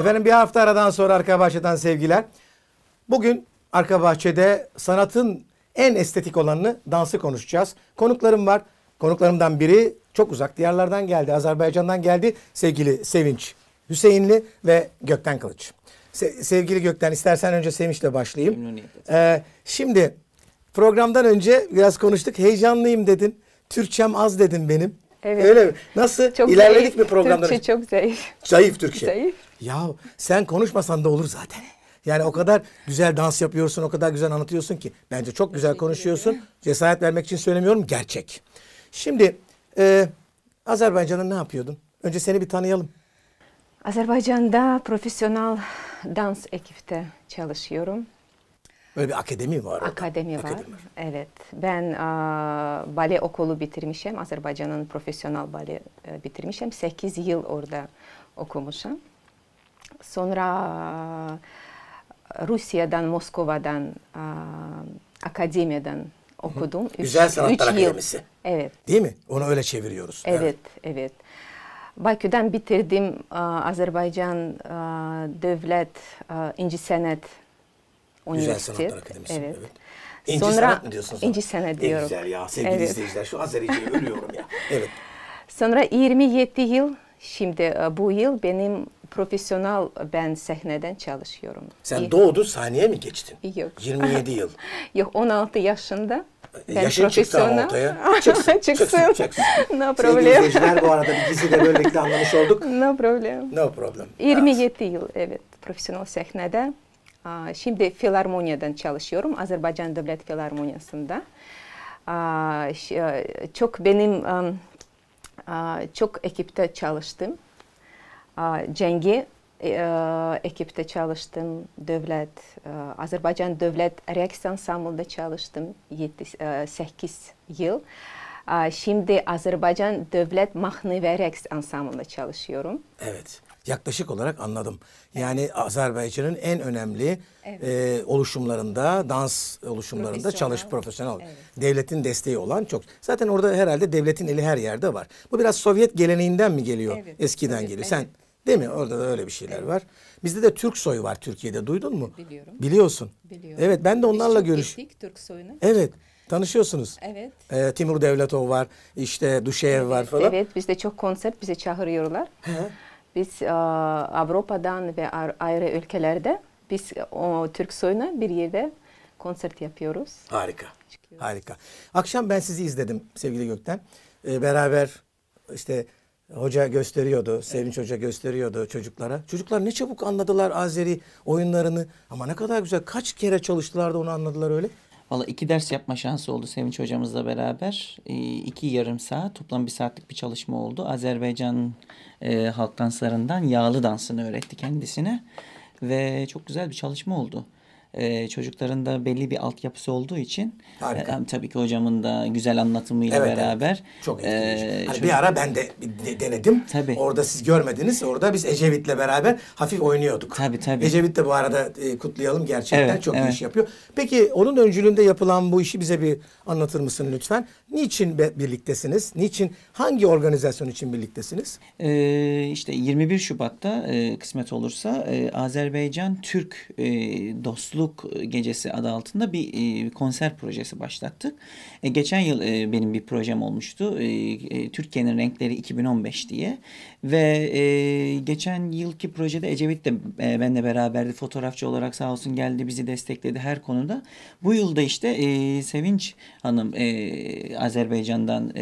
Efendim bir hafta aradan sonra Arka Bahçe'den sevgiler. Bugün Arka Bahçe'de sanatın en estetik olanını dansı konuşacağız. Konuklarım var. Konuklarımdan biri çok uzak diyarlardan geldi. Azerbaycan'dan geldi sevgili Sevinç Hüseyinli ve Gökten Kılıç. Se sevgili Gökten istersen önce Sevinç'le başlayayım. Ee, şimdi programdan önce biraz konuştuk. Heyecanlıyım dedin. Türkçem az dedin benim. Evet. Öyle mi? Nasıl? Çok İlerledik zayıf. mi programdan? Türkçe çok zayıf. Zayıf Türkçe. Zayıf. Ya sen konuşmasan da olur zaten. Yani o kadar güzel dans yapıyorsun, o kadar güzel anlatıyorsun ki. Bence çok güzel konuşuyorsun. Cesaret vermek için söylemiyorum, gerçek. Şimdi e, Azerbaycan'da ne yapıyordun? Önce seni bir tanıyalım. Azerbaycan'da profesyonel dans ekipte çalışıyorum. Böyle bir akademi var. Akademi orada. var. Akademi. Evet. Ben a, bale okulu bitirmişim. Azerbaycan'ın profesyonel bale e, bitirmişim. 8 yıl orada okumuşum. Sonra Rusya'dan, Moskova'dan, a, akademiden okudum. Hı. Üç, Güzel Sanatlar üç Akademisi. Yıl. Evet. Değil mi? Onu öyle çeviriyoruz. Evet, evet. evet. Bakü'den bitirdim Azerbaycan Devlet İnci Senet Güzel Sanatlar Akademisi. Evet. evet. İnci Sonra, sanat mı diyorsunuz? İnci sanat diyorum. güzel ya sevgili evet. izleyiciler şu Azerice'yi ölüyorum ya. Evet. Sonra 27 yıl şimdi e, bu yıl benim profesyonel e, ben sahneden çalışıyorum. Sen doğdu sahneye mi geçtin? Yok. 27 yıl. Yok 16 yaşında. E, ben Yaşın çıktı ama ortaya. Çıksın, çıksın. çıksın, çıksın. no problem. Sevgili izleyiciler bu arada bizi de böylelikle anlamış olduk. No problem. No problem. 27 evet. yıl evet profesyonel sahnede. Şimdi filarmoniyadan çalışıyorum. Azerbaycan Devlet Filarmoniyası'nda. E, çok benim çok ekipte çalıştım. Cengi e, e, ekipte çalıştım. Devlet, Azerbaycan Devlet Reaksiyon Samul'da çalıştım 8 yıl. Şimdi Azerbaycan Devlet Mahni ve Reks Ansamblı'nda çalışıyorum. Evet yaklaşık olarak anladım. Yani evet. Azerbaycan'ın en önemli evet. e, oluşumlarında, dans oluşumlarında profesyonel. çalış profesyonel. Evet. Devletin desteği olan çok. Zaten orada herhalde devletin eli her yerde var. Bu biraz Sovyet geleneğinden mi geliyor? Evet. Eskiden evet. geliyor. Sen Değil mi? Orada da öyle bir şeyler evet. var. Bizde de Türk soyu var Türkiye'de. Duydun mu? Biliyorum. Biliyorsun. Biliyorum. Evet ben de onlarla görüş. Ettik, Türk soyunu. Evet. Tanışıyorsunuz. Evet. Ee, Timur Devletov var. İşte Duşeyev evet, var falan. Evet bizde çok konser bize çağırıyorlar. He. Biz e, Avrupa'dan ve ayrı ülkelerde biz o Türk soyuna bir yerde konsert yapıyoruz. Harika. Çıkıyoruz. Harika. Akşam ben sizi izledim sevgili Gökten. Ee, beraber işte hoca gösteriyordu. Sevinç evet. Hoca gösteriyordu çocuklara. Çocuklar ne çabuk anladılar Azeri oyunlarını. Ama ne kadar güzel. Kaç kere çalıştılar da onu anladılar öyle. Valla iki ders yapma şansı oldu Sevinç hocamızla beraber. Ee, iki yarım saat toplam bir saatlik bir çalışma oldu. Azerbaycan e, halk danslarından yağlı dansını öğretti kendisine. Ve çok güzel bir çalışma oldu. Ee, çocukların da belli bir altyapısı olduğu için e, tabii ki hocamın da güzel anlatımıyla evet, beraber evet. çok e, etkileyici. E, hani çok... bir ara ben de denedim. Tabii. Orada siz görmediniz. Orada biz Ecevit'le beraber hafif oynuyorduk. Tabii tabii. Ecevit de bu arada e, kutlayalım gerçekten evet, çok evet. iyi iş yapıyor. Peki onun öncülüğünde yapılan bu işi bize bir anlatır mısın lütfen? Niçin birliktesiniz? Niçin hangi organizasyon için birliktesiniz? Ee, işte 21 Şubat'ta e, kısmet olursa e, Azerbaycan Türk e, dostluğu Mutluluk e, Gecesi adı altında bir e, konser projesi başlattık. E, geçen yıl benim bir projem olmuştu. Türkiye'nin Renkleri 2015 diye. Ve geçen yılki projede Ecevit de e, benle beraberdi. Fotoğrafçı olarak sağ olsun geldi bizi destekledi her konuda. Bu yılda işte Sevinç Hanım Azerbaycan'dan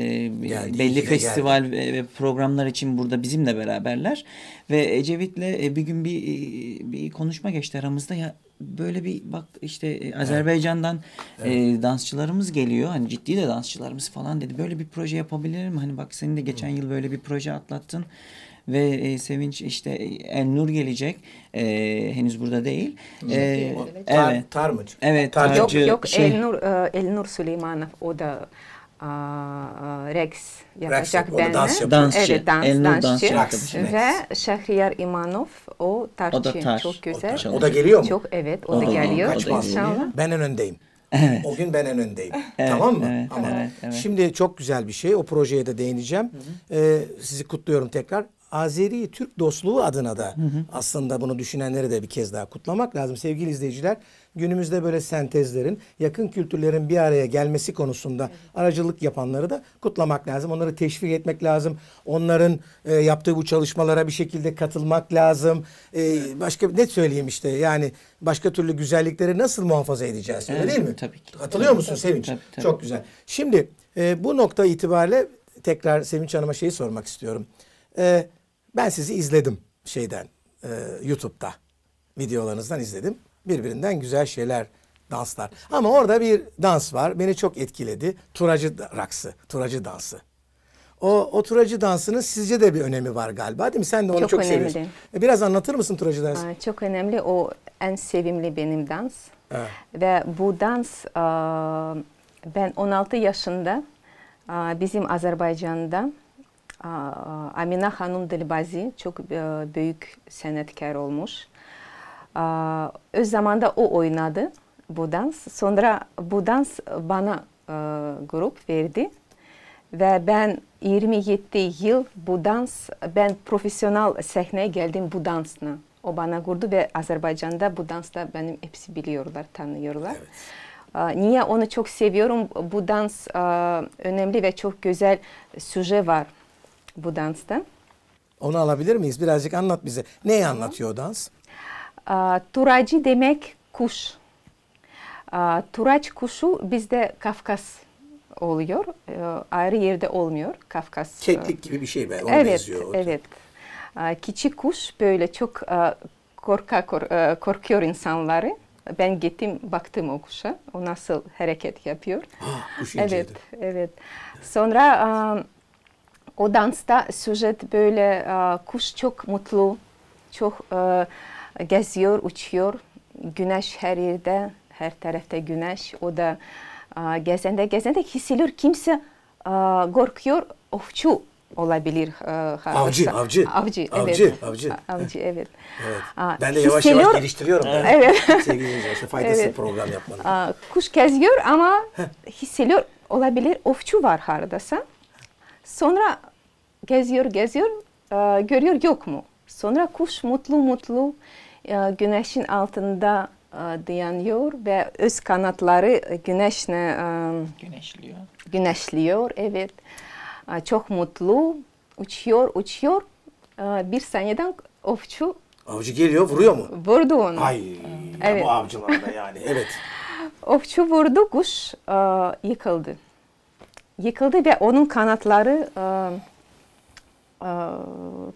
geldi, belli festival geldi. ve, programlar için burada bizimle beraberler. Ve Ecevit'le bir gün bir, bir konuşma geçti aramızda. Ya böyle bir bak işte e, Azerbaycan'dan evet. e, dansçılarımız geliyor. Hani ciddi de dansçılarımız falan dedi. Böyle bir proje yapabilirim. Hani bak senin de geçen yıl böyle bir proje atlattın ve e, Sevinç işte e, El Nur gelecek. E, henüz burada değil. E, evet. Tar, tarmıcı. Evet. Tarmıcı. Yok, yok şey, El Nur, e, El Nur Süleymanov o da Rex yapacak benle. Dans, dansçı. Evet, dans, Elnur dansçı. dansçı. Rex. Ve Şehriyar İmanov o tarçı. O da tarç. Çok güzel. O da, o da geliyor mu? Çok evet o, o da geliyor. İnşallah. Ben en öndeyim. Evet. O gün ben en öndeyim. Evet, tamam mı? Evet, Ama evet, evet. Şimdi çok güzel bir şey. O projeye de değineceğim. Hı hı. Ee, sizi kutluyorum tekrar. Azeri Türk dostluğu adına da hı hı. aslında bunu düşünenleri de bir kez daha kutlamak lazım. Sevgili izleyiciler günümüzde böyle sentezlerin yakın kültürlerin bir araya gelmesi konusunda aracılık yapanları da kutlamak lazım. Onları teşvik etmek lazım. Onların e, yaptığı bu çalışmalara bir şekilde katılmak lazım. E, başka ne söyleyeyim işte yani başka türlü güzellikleri nasıl muhafaza edeceğiz öyle evet, değil mi? Tabii ki. Katılıyor tabii, musun tabii, Sevinç? Tabii, tabii. Çok güzel. Şimdi e, bu nokta itibariyle tekrar Sevinç Hanım'a şeyi sormak istiyorum. Evet ben sizi izledim şeyden e, YouTube'da videolarınızdan izledim. Birbirinden güzel şeyler danslar. Ama orada bir dans var. Beni çok etkiledi. Turacı raksı, turacı dansı. O, o turacı dansının sizce de bir önemi var galiba değil mi? Sen de onu çok, çok önemli. seviyorsun. E, biraz anlatır mısın turacı dansı? Aa, çok önemli. O en sevimli benim dans. Evet. Ve bu dans ben 16 yaşında bizim Azerbaycan'da Amina Hanım Dilbazi çok e, büyük senetkar olmuş. Öz zamanda o oynadı bu dans. Sonra bu dans bana e, grup verdi. Ve ben 27 yıl bu dans, ben profesyonel sahneye geldim bu dansla. O bana kurdu ve Azerbaycan'da bu dansla benim hepsi biliyorlar, tanıyorlar. Evet. Niye onu çok seviyorum? Bu dans önemli ve çok güzel süje var bu dansta. Onu alabilir miyiz? Birazcık anlat bize. Neyi tamam. anlatıyor o dans? A, turacı demek kuş. A, turaç kuşu bizde Kafkas oluyor. A, ee, ayrı yerde olmuyor Kafkas. Iı, Keklik gibi bir şey ben. Onu evet, benziyor. Evet. A, küçük kuş böyle çok a, ıı, korka, kor, a, ıı, korkuyor insanları. Ben gittim baktım o kuşa. O nasıl hareket yapıyor. Ha, kuş evet, evet. Sonra... A, o dansta süjet böyle e, kuş çok mutlu, çok e, geziyor, uçuyor. Güneş her yerde, her tarafta güneş. O da e, gezende gezende hissediyor kimse e, korkuyor, ofçu olabilir. E, avcı, avcı. Avcı, evet. Avcı, avcı. Avcı, evet. evet. Ben de yavaş yavaş geliştiriyorum. ben. Evet. Sevgili dinleyiciler, faydası evet. program yapmanın. Kuş geziyor ama hissediyor olabilir. Ofçu var haradasa. Sonra geziyor, geziyor, e, görüyor yok mu? Sonra kuş mutlu mutlu e, güneşin altında e, dayanıyor ve öz kanatları güneşle e, güneşliyor. Güneşliyor, evet. E, çok mutlu, uçuyor, uçuyor. E, bir saniyeden ofçu Avcı geliyor vuruyor mu? Vurdu onu. Ay evet. bu avcılarda yani evet. Ofçu vurdu kuş e, yıkıldı. Yıkıldı ve onun kanatları e, e,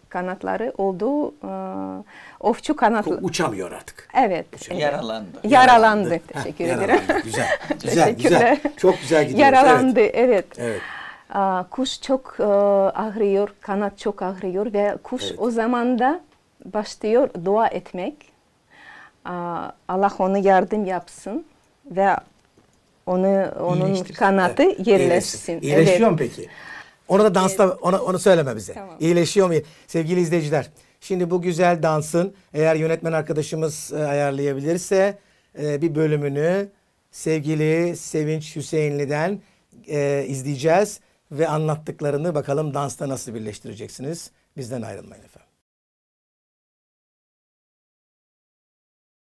kanatları oldu. E, ofçu kanatlı. Uçamıyor artık. Evet. Uçamıyor. Yaralandı. Yaralandı. Yaralandı. Teşekkür Heh, ederim. Yaralandı. Güzel. Güzel. güzel. Çok güzel gidiyor. Yaralandı. Evet. evet. evet. E, kuş çok ağrıyor, kanat çok ağrıyor ve kuş evet. o zaman da başlıyor dua etmek. Allah onu yardım yapsın ve onu onun kanatı yerleşsin. Evet. İyileşiyor evet. mu peki? Ona da dansla ona, onu söyleme bize. Tamam. İyileşiyor mu? Sevgili izleyiciler şimdi bu güzel dansın eğer yönetmen arkadaşımız e, ayarlayabilirse e, bir bölümünü sevgili Sevinç Hüseyinli'den e, izleyeceğiz. Ve anlattıklarını bakalım dansta nasıl birleştireceksiniz. Bizden ayrılmayın.